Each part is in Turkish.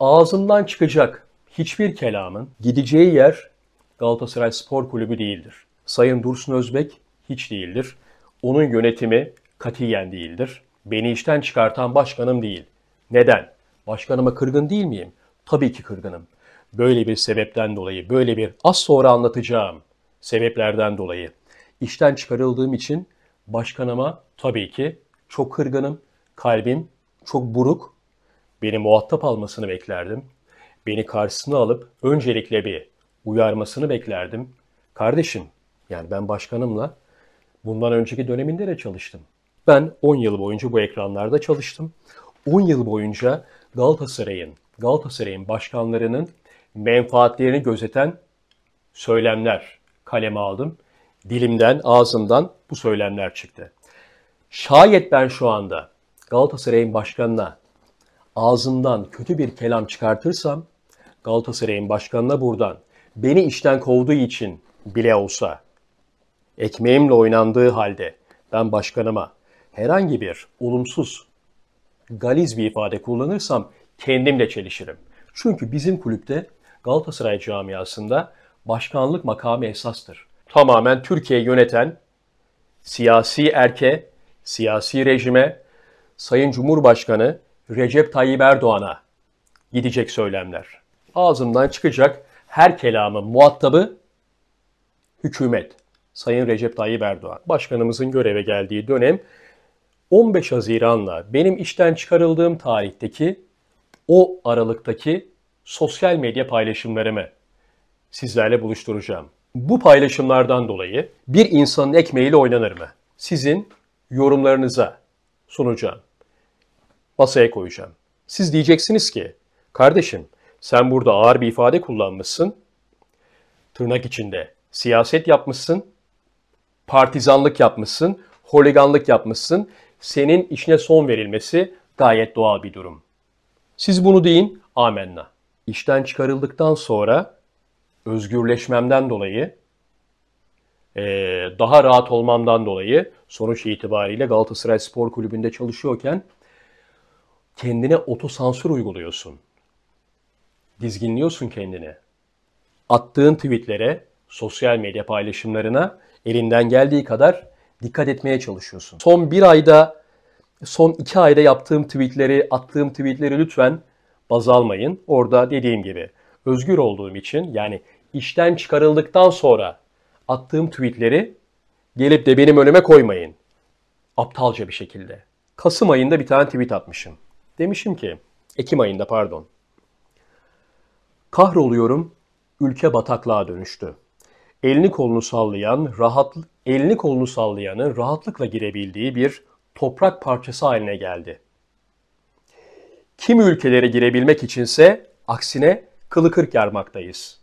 Ağzımdan çıkacak hiçbir kelamın gideceği yer Galatasaray Spor Kulübü değildir. Sayın Dursun Özbek hiç değildir. Onun yönetimi katiyen değildir. Beni işten çıkartan başkanım değil. Neden? Başkanıma kırgın değil miyim? Tabii ki kırgınım. Böyle bir sebepten dolayı, böyle bir az sonra anlatacağım sebeplerden dolayı işten çıkarıldığım için başkanıma tabii ki çok kırgınım. Kalbim çok buruk Beni muhatap almasını beklerdim. Beni karşısına alıp öncelikle bir uyarmasını beklerdim. Kardeşim, yani ben başkanımla bundan önceki döneminde de çalıştım. Ben 10 yıl boyunca bu ekranlarda çalıştım. 10 yıl boyunca Galatasaray'ın, Galatasaray'ın başkanlarının menfaatlerini gözeten söylemler kaleme aldım. Dilimden, ağzımdan bu söylemler çıktı. Şayet ben şu anda Galatasaray'ın başkanına ağzımdan kötü bir kelam çıkartırsam Galatasaray'ın başkanına buradan beni işten kovduğu için bile olsa ekmeğimle oynandığı halde ben başkanıma herhangi bir olumsuz galiz bir ifade kullanırsam kendimle çelişirim. Çünkü bizim kulüpte Galatasaray camiasında başkanlık makamı esastır. Tamamen Türkiye yöneten siyasi erke, siyasi rejime, Sayın Cumhurbaşkanı Recep Tayyip Erdoğan'a gidecek söylemler. Ağzımdan çıkacak her kelamın muhatabı hükümet. Sayın Recep Tayyip Erdoğan. Başkanımızın göreve geldiği dönem 15 Haziran'la benim işten çıkarıldığım tarihteki o aralıktaki sosyal medya paylaşımlarımı sizlerle buluşturacağım. Bu paylaşımlardan dolayı bir insanın ekmeğiyle oynanır mı? Sizin yorumlarınıza sunacağım masaya koyacağım. Siz diyeceksiniz ki, kardeşim sen burada ağır bir ifade kullanmışsın, tırnak içinde siyaset yapmışsın, partizanlık yapmışsın, holiganlık yapmışsın, senin işine son verilmesi gayet doğal bir durum. Siz bunu deyin, amenna. İşten çıkarıldıktan sonra özgürleşmemden dolayı, e, daha rahat olmamdan dolayı sonuç itibariyle Galatasaray Spor Kulübü'nde çalışıyorken kendine otosansür uyguluyorsun. Dizginliyorsun kendini. Attığın tweetlere, sosyal medya paylaşımlarına elinden geldiği kadar dikkat etmeye çalışıyorsun. Son bir ayda, son iki ayda yaptığım tweetleri, attığım tweetleri lütfen baz almayın. Orada dediğim gibi özgür olduğum için yani işten çıkarıldıktan sonra attığım tweetleri gelip de benim önüme koymayın. Aptalca bir şekilde. Kasım ayında bir tane tweet atmışım. Demişim ki, Ekim ayında pardon. Kahroluyorum, ülke bataklığa dönüştü. Elini kolunu sallayan, rahat, elini kolunu sallayanı rahatlıkla girebildiği bir toprak parçası haline geldi. kim ülkelere girebilmek içinse aksine kılı kırk yarmaktayız.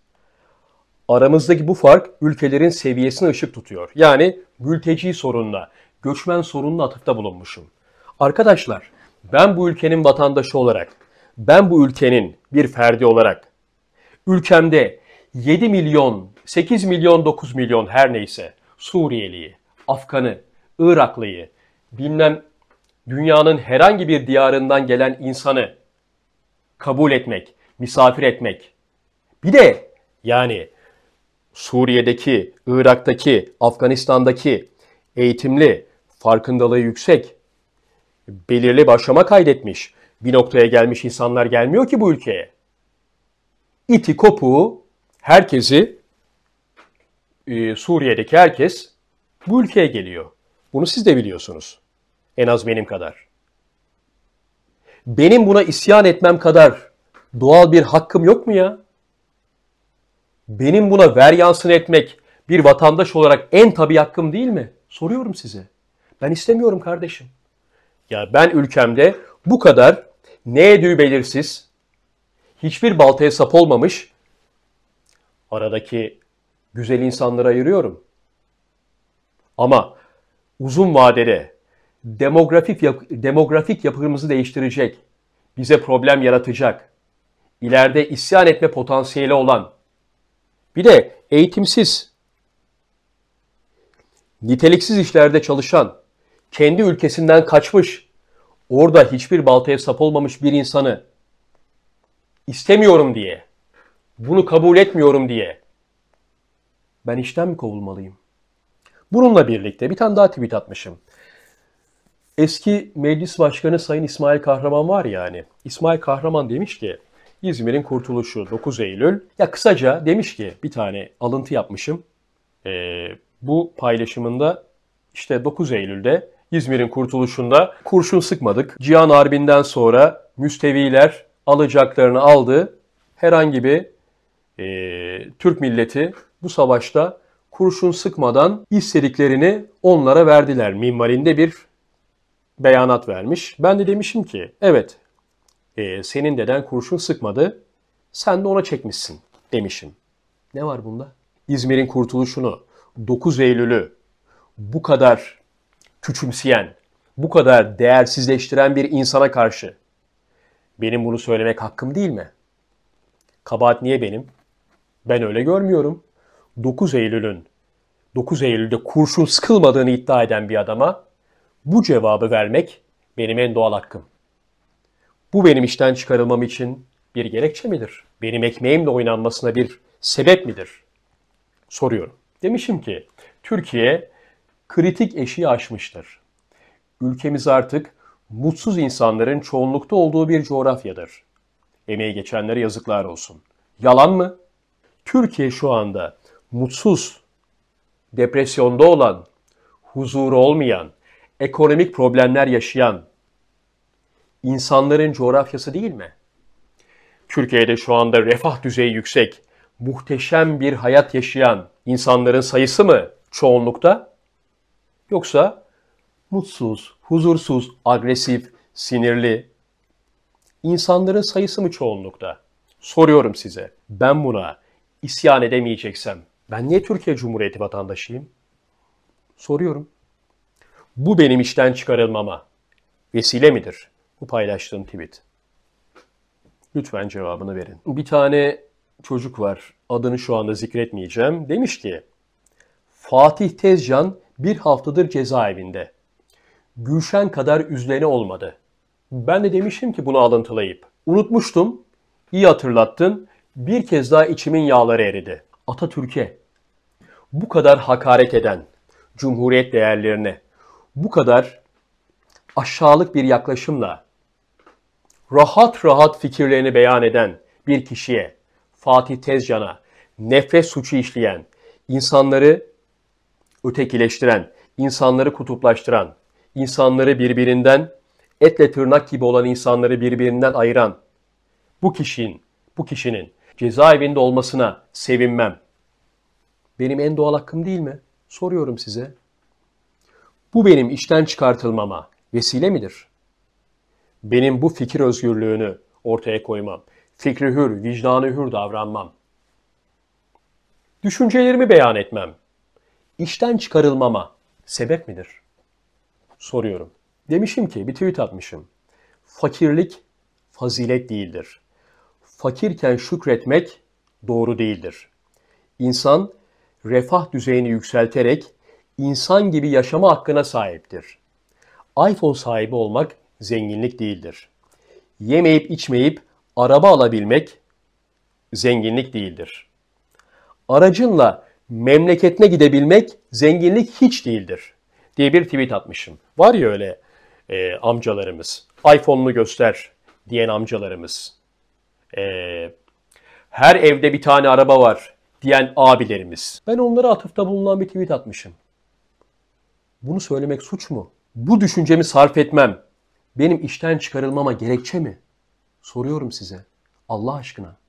Aramızdaki bu fark ülkelerin seviyesine ışık tutuyor. Yani mülteci sorununa, göçmen sorununa atıfta bulunmuşum. Arkadaşlar ben bu ülkenin vatandaşı olarak, ben bu ülkenin bir ferdi olarak ülkemde 7 milyon, 8 milyon, 9 milyon her neyse Suriyeliyi, Afgan'ı, Iraklıyı, bilmem dünyanın herhangi bir diyarından gelen insanı kabul etmek, misafir etmek. Bir de yani Suriye'deki, Irak'taki, Afganistan'daki eğitimli, farkındalığı yüksek, belirli bir aşama kaydetmiş. Bir noktaya gelmiş insanlar gelmiyor ki bu ülkeye. İti kopuğu herkesi e, Suriye'deki herkes bu ülkeye geliyor. Bunu siz de biliyorsunuz. En az benim kadar. Benim buna isyan etmem kadar doğal bir hakkım yok mu ya? Benim buna ver veryansın etmek bir vatandaş olarak en tabi hakkım değil mi? Soruyorum size. Ben istemiyorum kardeşim. Ya ben ülkemde bu kadar ne edüğü belirsiz, hiçbir baltaya sap olmamış, aradaki güzel insanları ayırıyorum. Ama uzun vadede demografik, yap demografik yapımızı değiştirecek, bize problem yaratacak, ileride isyan etme potansiyeli olan, bir de eğitimsiz, niteliksiz işlerde çalışan, kendi ülkesinden kaçmış, orada hiçbir baltaya sap olmamış bir insanı istemiyorum diye, bunu kabul etmiyorum diye ben işten mi kovulmalıyım? Bununla birlikte bir tane daha tweet atmışım. Eski meclis başkanı Sayın İsmail Kahraman var yani. İsmail Kahraman demiş ki İzmir'in kurtuluşu 9 Eylül. Ya kısaca demiş ki bir tane alıntı yapmışım. Ee, bu paylaşımında işte 9 Eylül'de İzmir'in kurtuluşunda kurşun sıkmadık. Cihan Harbi'nden sonra müsteviler alacaklarını aldı. Herhangi bir e, Türk milleti bu savaşta kurşun sıkmadan istediklerini onlara verdiler. Mimarinde bir beyanat vermiş. Ben de demişim ki evet e, senin deden kurşun sıkmadı sen de ona çekmişsin demişim. Ne var bunda? İzmir'in kurtuluşunu, 9 Eylül'ü bu kadar küçümseyen, bu kadar değersizleştiren bir insana karşı benim bunu söylemek hakkım değil mi? Kabahat niye benim? Ben öyle görmüyorum. 9 Eylül'ün 9 Eylül'de kurşun sıkılmadığını iddia eden bir adama bu cevabı vermek benim en doğal hakkım. Bu benim işten çıkarılmam için bir gerekçe midir? Benim ekmeğimle oynanmasına bir sebep midir? Soruyorum. Demişim ki Türkiye kritik eşiği aşmıştır. Ülkemiz artık mutsuz insanların çoğunlukta olduğu bir coğrafyadır. Emeği geçenlere yazıklar olsun. Yalan mı? Türkiye şu anda mutsuz, depresyonda olan, huzuru olmayan, ekonomik problemler yaşayan insanların coğrafyası değil mi? Türkiye'de şu anda refah düzeyi yüksek, muhteşem bir hayat yaşayan insanların sayısı mı çoğunlukta? Yoksa mutsuz, huzursuz, agresif, sinirli insanların sayısı mı çoğunlukta? Soruyorum size. Ben buna isyan edemeyeceksem ben niye Türkiye Cumhuriyeti vatandaşıyım? Soruyorum. Bu benim işten çıkarılmama vesile midir? Bu paylaştığım tweet. Lütfen cevabını verin. Bir tane çocuk var. Adını şu anda zikretmeyeceğim. Demiş ki Fatih Tezcan bir haftadır cezaevinde. Gülşen kadar üzleni olmadı. Ben de demiştim ki bunu alıntılayıp. Unutmuştum, İyi hatırlattın, bir kez daha içimin yağları eridi. Atatürk'e bu kadar hakaret eden, cumhuriyet değerlerine bu kadar aşağılık bir yaklaşımla rahat rahat fikirlerini beyan eden bir kişiye, Fatih Tezcan'a nefret suçu işleyen, insanları ötekileştiren, insanları kutuplaştıran, insanları birbirinden, etle tırnak gibi olan insanları birbirinden ayıran bu kişinin, bu kişinin cezaevinde olmasına sevinmem. Benim en doğal hakkım değil mi? Soruyorum size. Bu benim işten çıkartılmama vesile midir? Benim bu fikir özgürlüğünü ortaya koymam, fikri hür, vicdanı hür davranmam, düşüncelerimi beyan etmem, işten çıkarılmama sebep midir? Soruyorum. Demişim ki bir tweet atmışım. Fakirlik fazilet değildir. Fakirken şükretmek doğru değildir. İnsan refah düzeyini yükselterek insan gibi yaşama hakkına sahiptir. iPhone sahibi olmak zenginlik değildir. Yemeyip içmeyip araba alabilmek zenginlik değildir. Aracınla memleketine gidebilmek zenginlik hiç değildir diye bir tweet atmışım. Var ya öyle e, amcalarımız, iPhone'unu göster diyen amcalarımız, e, her evde bir tane araba var diyen abilerimiz. Ben onlara atıfta bulunan bir tweet atmışım. Bunu söylemek suç mu? Bu düşüncemi sarf etmem benim işten çıkarılmama gerekçe mi? Soruyorum size. Allah aşkına.